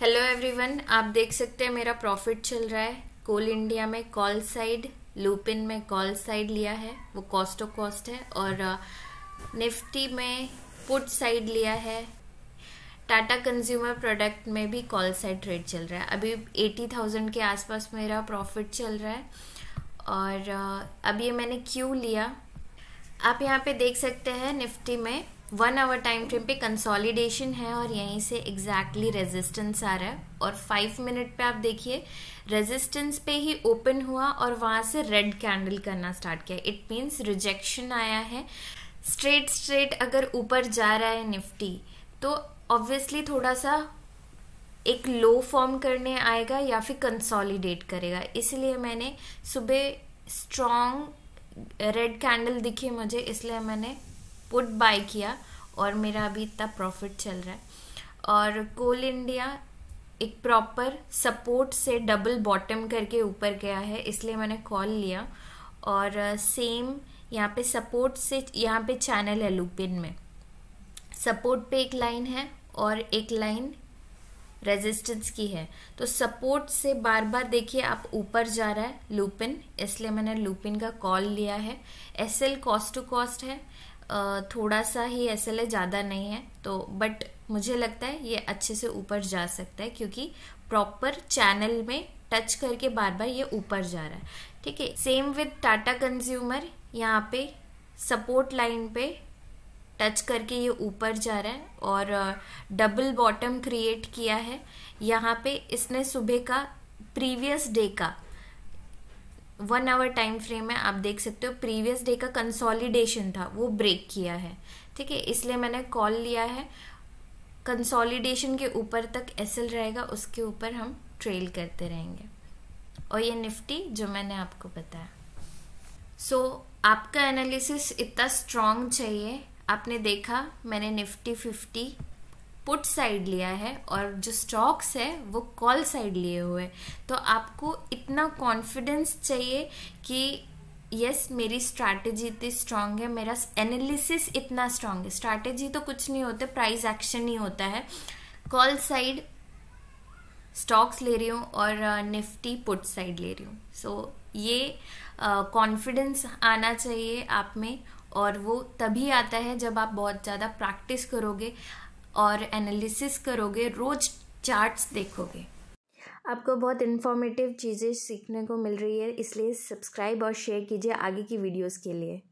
hello everyone आप देख सकते हैं मेरा प्रॉफिट चल रहा है कोल इंडिया में कॉल साइड लूपिन में कॉल साइड लिया है वो कॉस्ट ऑफ कॉस्ट है और निफ्टी uh, में पुट साइड लिया है टाटा कंज्यूमर प्रोडक्ट में भी कॉल साइड ट्रेड चल रहा है अभी एटी थाउजेंड के आसपास मेरा प्रॉफिट चल रहा है और uh, अब ये मैंने क्यों लिया आप यहाँ पे देख सकते हैं निफ्टी में वन आवर टाइम फ्रेम पे कंसोलिडेशन है और यहीं से एग्जैक्टली exactly रेजिस्टेंस आ रहा है और फाइव मिनट पे आप देखिए रेजिस्टेंस पे ही ओपन हुआ और वहाँ से रेड कैंडल करना स्टार्ट किया इट मीन्स रिजेक्शन आया है स्ट्रेट स्ट्रेट अगर ऊपर जा रहा है निफ्टी तो ऑब्वियसली थोड़ा सा एक लो फॉर्म करने आएगा या फिर कंसोलिडेट करेगा इसलिए मैंने सुबह स्ट्रॉन्ग रेड कैंडल दिखी मुझे इसलिए मैंने पुट बाय किया और मेरा अभी इतना प्रॉफिट चल रहा है और कोल इंडिया एक प्रॉपर सपोर्ट से डबल बॉटम करके ऊपर गया है इसलिए मैंने कॉल लिया और सेम uh, यहाँ पे सपोर्ट से यहाँ पे चैनल है लुपिन में सपोर्ट पे एक लाइन है और एक लाइन रेजिस्टेंस की है तो सपोर्ट से बार बार देखिए आप ऊपर जा रहा है लूपिन इसलिए मैंने लूपिन का कॉल लिया है S L cost to cost है थोड़ा सा ही एस एल ज़्यादा नहीं है तो बट मुझे लगता है ये अच्छे से ऊपर जा सकता है क्योंकि प्रॉपर चैनल में टच करके बार बार ये ऊपर जा रहा है ठीक है सेम विद टाटा कंज्यूमर यहाँ पे सपोर्ट लाइन पे टच करके ये ऊपर जा रहा है और डबल बॉटम क्रिएट किया है यहाँ पे इसने सुबह का प्रीवियस डे का वन आवर टाइम फ्रेम में आप देख सकते हो प्रीवियस डे का कंसोलिडेशन था वो ब्रेक किया है ठीक है इसलिए मैंने कॉल लिया है कंसोलिडेशन के ऊपर तक एसएल रहेगा उसके ऊपर हम ट्रेल करते रहेंगे और ये निफ्टी जो मैंने आपको बताया सो so, आपका एनालिसिस इतना स्ट्रांग चाहिए आपने देखा मैंने निफ्टी फिफ्टी पुट साइड लिया है और जो स्टॉक्स है वो कॉल साइड लिए हुए तो आपको इतना कॉन्फिडेंस चाहिए कि यस yes, मेरी स्ट्रैटेजी इतनी स्ट्रांग है मेरा एनालिसिस इतना स्ट्रांग है स्ट्रैटेजी तो कुछ नहीं होता प्राइस एक्शन ही होता है कॉल साइड स्टॉक्स ले रही हूँ और निफ्टी पुट साइड ले रही हूँ सो so, ये कॉन्फिडेंस uh, आना चाहिए आप में और वो तभी आता है जब आप बहुत ज़्यादा प्रैक्टिस करोगे और एनालिसिस करोगे रोज चार्ट्स देखोगे आपको बहुत इन्फॉर्मेटिव चीज़ें सीखने को मिल रही है इसलिए सब्सक्राइब और शेयर कीजिए आगे की वीडियोस के लिए